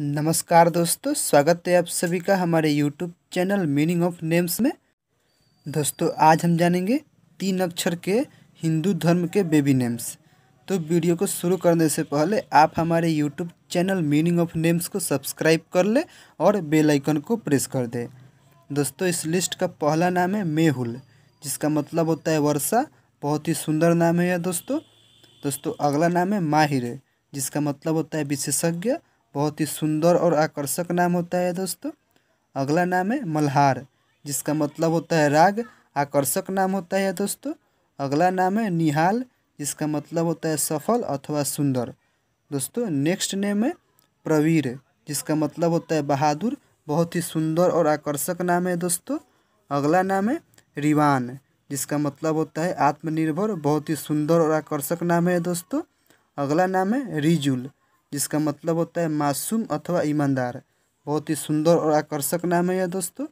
नमस्कार दोस्तों स्वागत है आप सभी का हमारे YouTube channel meaning of names में दोस्तों आज हम जानेंगे तीन अक्षर के हिंदू धर्म के बेबी नेम्स तो वीडियो को शुरू करने से पहले आप हमारे YouTube channel meaning of names को सब्सक्राइब कर ले और बेल आइकन को प्रेस कर दे दोस्तों इस लिस्ट का पहला नाम है मेहुल जिसका मतलब होता है वर्षा बहुत ही सुंदर नाम है यह दोस्तों दोस्तों अगला नाम है माहिर जिसका मतलब होता है विशेषज्ञ बहुत ही सुंदर और आकर्षक नाम होता है दोस्तों अगला नाम है मल्हार जिसका मतलब होता है राग आकर्षक नाम होता है दोस्तों अगला नाम है निहाल जिसका मतलब होता है सफल अथवा सुंदर दोस्तों नेक्स्ट नेम है प्रवीर जिसका मतलब होता है बहादुर बहुत ही सुंदर और आकर्षक नाम है दोस्तों अगला नाम है रिवान जिसका मतलब होता है आत्मनिर्भर बहुत ही सुंदर और आकर्षक नाम है दोस्तों अगला नाम है रिजुल जिसका मतलब होता है मासूम अथवा ईमानदार बहुत ही सुंदर और आकर्षक नाम है यह दोस्तों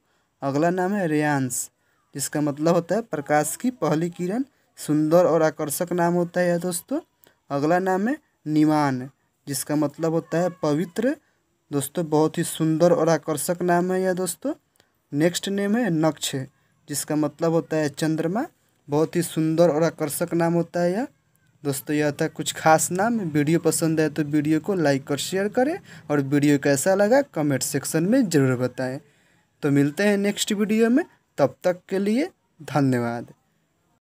अगला नाम है रेयांश जिसका मतलब होता है प्रकाश की पहली किरण सुंदर और आकर्षक नाम होता है यह दोस्तों अगला नाम है निमान जिसका मतलब होता है पवित्र दोस्तों बहुत ही सुंदर और आकर्षक नाम है यह दोस्तों नेक्स्ट नेम है नक्श जिसका मतलब होता है चंद्रमा बहुत ही सुंदर और आकर्षक नाम होता है यह दोस्तों यह था कुछ खास नाम वीडियो पसंद आए तो वीडियो को लाइक और शेयर करें और वीडियो कैसा लगा कमेंट सेक्शन में ज़रूर बताएं तो मिलते हैं नेक्स्ट वीडियो में तब तक के लिए धन्यवाद